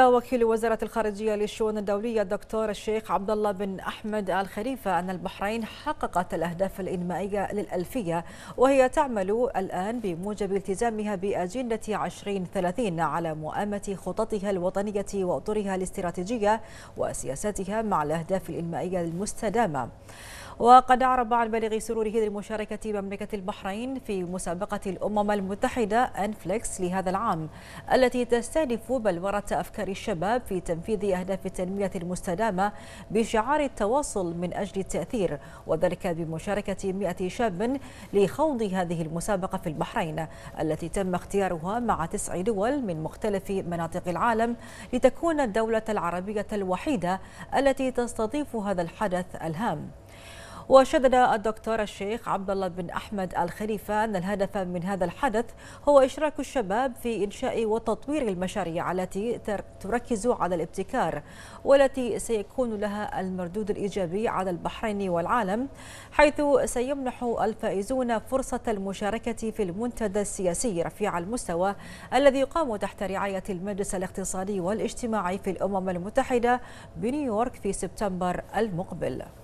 وكيل وزارة الخارجية للشؤون الدولية الدكتور الشيخ عبد الله بن أحمد آل خليفة أن البحرين حققت الأهداف الإنمائية للألفية وهي تعمل الآن بموجب التزامها بأجندة 2030 على مؤامة خططها الوطنية وأطرها الاستراتيجية وسياساتها مع الأهداف الإنمائية المستدامة. وقد أعرب عن بالغ سروره لمشاركة مملكة البحرين في مسابقة الأمم المتحدة أنفليكس لهذا العام التي تستهدف بلورة أفكار الشباب في تنفيذ أهداف التنمية المستدامة بشعار التواصل من أجل التأثير وذلك بمشاركة 100 شاب لخوض هذه المسابقة في البحرين التي تم اختيارها مع تسع دول من مختلف مناطق العالم لتكون الدولة العربية الوحيدة التي تستضيف هذا الحدث الهام وشدد الدكتور الشيخ عبد الله بن احمد الخليفه ان الهدف من هذا الحدث هو اشراك الشباب في انشاء وتطوير المشاريع التي تركز على الابتكار والتي سيكون لها المردود الايجابي على البحرين والعالم حيث سيمنح الفائزون فرصه المشاركه في المنتدى السياسي رفيع المستوى الذي يقام تحت رعايه المجلس الاقتصادي والاجتماعي في الامم المتحده بنيويورك في سبتمبر المقبل